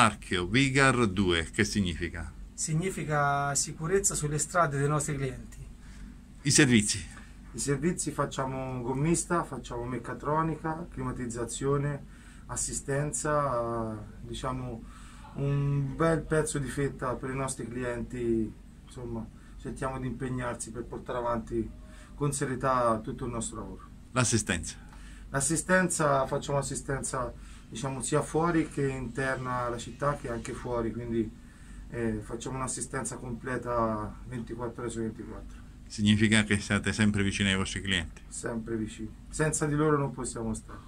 marchio Vigar 2 che significa? Significa sicurezza sulle strade dei nostri clienti. I servizi? I servizi facciamo gommista, facciamo meccatronica, climatizzazione, assistenza, diciamo un bel pezzo di fetta per i nostri clienti, insomma cerchiamo di impegnarsi per portare avanti con serietà tutto il nostro lavoro. L'assistenza? L'assistenza, facciamo assistenza diciamo, sia fuori che interna alla città che anche fuori, quindi eh, facciamo un'assistenza completa 24 ore su 24. Significa che state sempre vicini ai vostri clienti? Sempre vicini, senza di loro non possiamo stare.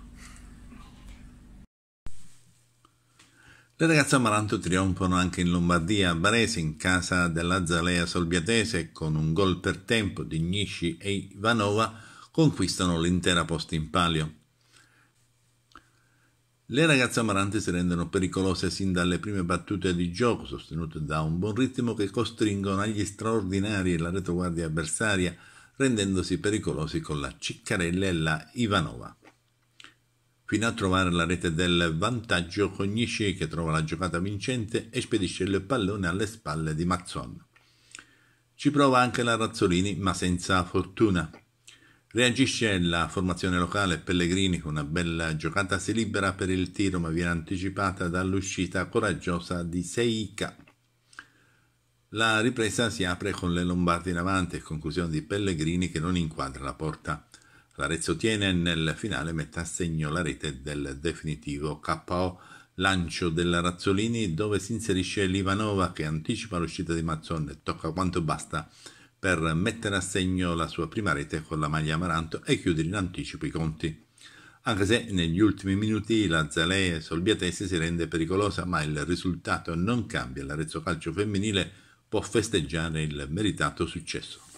Le ragazze Amaranto trionfano anche in Lombardia, a Varese, in casa dell'Azzalea Solbiatese, con un gol per tempo di Gnisci e Ivanova, conquistano l'intera posta in palio. Le ragazze amaranti si rendono pericolose sin dalle prime battute di gioco, sostenute da un buon ritmo che costringono agli straordinari la retroguardia avversaria, rendendosi pericolosi con la Ciccarella e la Ivanova. Fino a trovare la rete del vantaggio, Cognisci, che trova la giocata vincente, e spedisce il pallone alle spalle di Mazzon. Ci prova anche la Razzolini, ma senza fortuna. Reagisce la formazione locale Pellegrini con una bella giocata si libera per il tiro ma viene anticipata dall'uscita coraggiosa di Seika. La ripresa si apre con le lombarde in avanti e conclusione di Pellegrini che non inquadra la porta. L'Arezzo tiene nel finale mette a segno la rete del definitivo KO lancio della Razzolini dove si inserisce Livanova che anticipa l'uscita di Mazzone e tocca quanto basta per mettere a segno la sua prima rete con la maglia amaranto e chiudere in anticipo i conti. Anche se negli ultimi minuti la Zalea Solbiatese si rende pericolosa, ma il risultato non cambia. L'Arezzo Calcio femminile può festeggiare il meritato successo.